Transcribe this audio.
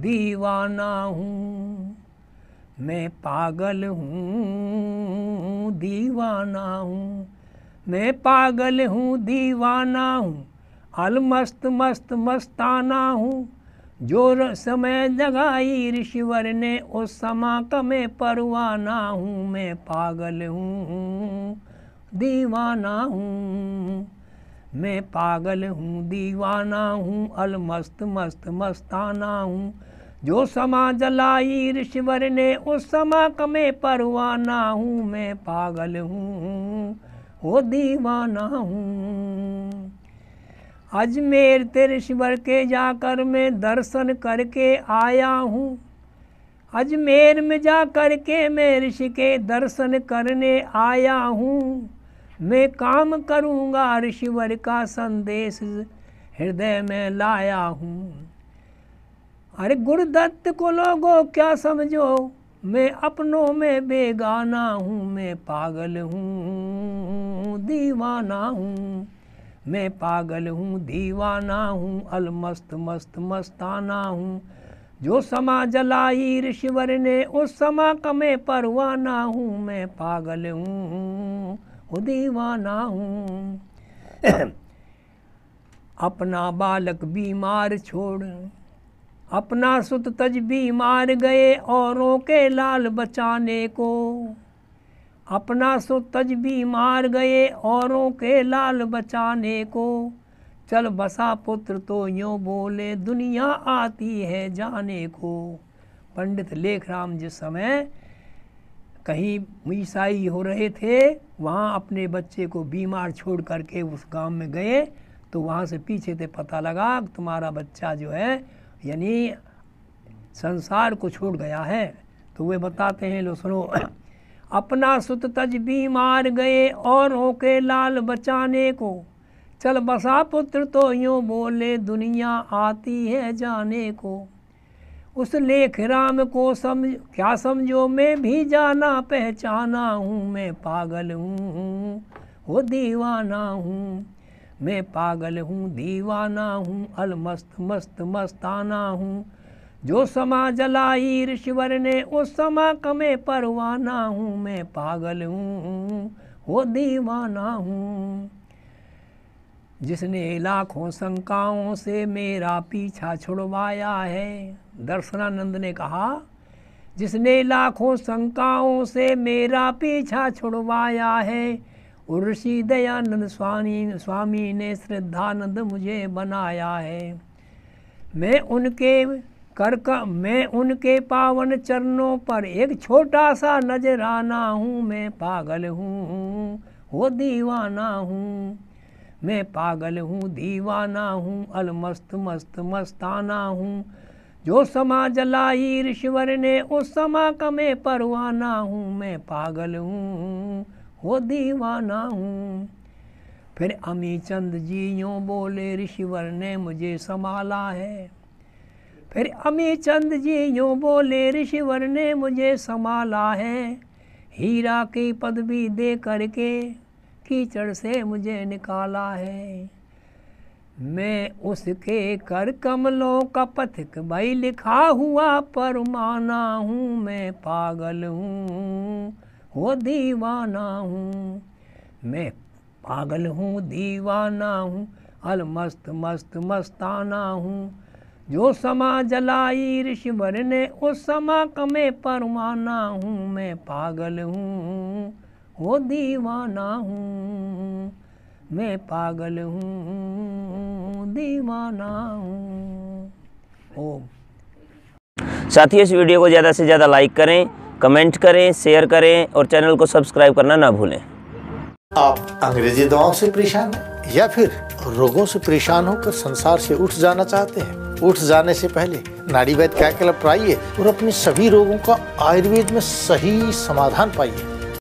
दीवाना हूँ मैं पागल हूँ दीवाना हूँ मैं पागल हूँ दीवाना हूँ अलमस्त मस्त मस्ताना हूँ जो समय जगाई ऋषिवर ने उस समा का मैं परवाना हूँ मैं पागल हूँ दीवाना हूँ मैं पागल हूँ दीवाना हूँ अलमस्त मस्त मस्ताना हूँ जो समा जलाई ऋषिवर ने उस समा कमे परवाना हूँ मैं पागल हूँ हो दीवाना हूँ अजमेर ऋषिवर के जाकर मैं दर्शन करके आया हूँ अजमेर में जा कर के मैं ऋषि के दर्शन करने आया हूँ मैं काम करूँगा ऋषिवर का संदेश हृदय में लाया हूँ अरे गुरुदत्त को लोगो क्या समझो मैं अपनों में बेगाना हूँ मैं पागल हूँ दीवाना हूँ मैं पागल हूँ दीवाना हूँ अलमस्त मस्त मस्ताना हूँ जो समा जलाई ऋषिवर ने उस समा का मैं परवाना हूँ मैं पागल हूँ को दीवाना हूँ अपना बालक बीमार छोड़ अपना सुत तज बीमार गए औरों के लाल बचाने को अपना सुत तज बीमार गए औरों के लाल बचाने को चल बसा पुत्र तो यूँ बोले दुनिया आती है जाने को पंडित लेखराम जिस समय कहीं ईसाई हो रहे थे वहाँ अपने बच्चे को बीमार छोड़ करके उस गांव में गए तो वहाँ से पीछे थे पता लगा तुम्हारा बच्चा जो है यानी संसार को छोड़ गया है तो वे बताते हैं लो सुनो अपना सुत तज बीमार गए और ओके लाल बचाने को चल बसा पुत्र तो यूँ बोले दुनिया आती है जाने को उस लेख राम को समझ क्या समझो मैं भी जाना पहचाना हूँ मैं पागल हूँ वो दीवाना हूँ मैं पागल हूँ दीवाना हूँ अलमस्त मस्त मस्ताना हूँ जो समा जलाई ऋषिवर ने उस समा कमे परवाना हूँ मैं पागल हूँ वो दीवाना हूँ जिसने लाखों शंकाओं से मेरा पीछा छुड़वाया है दर्शनानंद ने कहा जिसने लाखों शंकाओं से मेरा पीछा छुड़वाया है ऋषि दयानंद स्वामी स्वामी ने श्रद्धानंद मुझे बनाया है मैं उनके कर मैं उनके पावन चरणों पर एक छोटा सा नजर आना हूँ मैं पागल हूँ वो दीवाना हूँ मैं पागल हूँ दीवाना हूँ अलमस्त मस्त मस्ताना हूँ जो समा जलाई ऋषिवर ने उस समा का मैं परवाना हूँ मैं पागल हूँ वो दीवाना हूँ फिर अमी चंद जी यूँ बोले ऋषिवर ने मुझे संभाला है फिर अमी चंद जी यूँ बोले ऋषिवर ने मुझे संभाला है हीरा की पदवी दे करके कीचड़ से मुझे निकाला है मैं उसके कर कमलों का पथिक भाई लिखा हुआ पर माना हूँ मैं पागल हूँ हो दीवाना हूँ मैं पागल हूँ दीवाना हूँ अलमस्त मस्त मस्ताना हूँ जो समा जलाई ऋषिवर ने उस समा कमे परमाना हूँ मैं पागल हूँ हो दीवाना हूँ मैं पागल हूँ दीवाना हूँ ओम साथ इस वीडियो को ज़्यादा से ज़्यादा लाइक करें कमेंट करें शेयर करें और चैनल को सब्सक्राइब करना ना भूलें आप अंग्रेजी दवाओं से परेशान हैं या फिर रोगों से परेशान होकर संसार से उठ जाना चाहते हैं उठ जाने से पहले नाड़ी वैद्य क्या क्लब पाइए और अपने सभी रोगों का आयुर्वेद में सही समाधान पाइए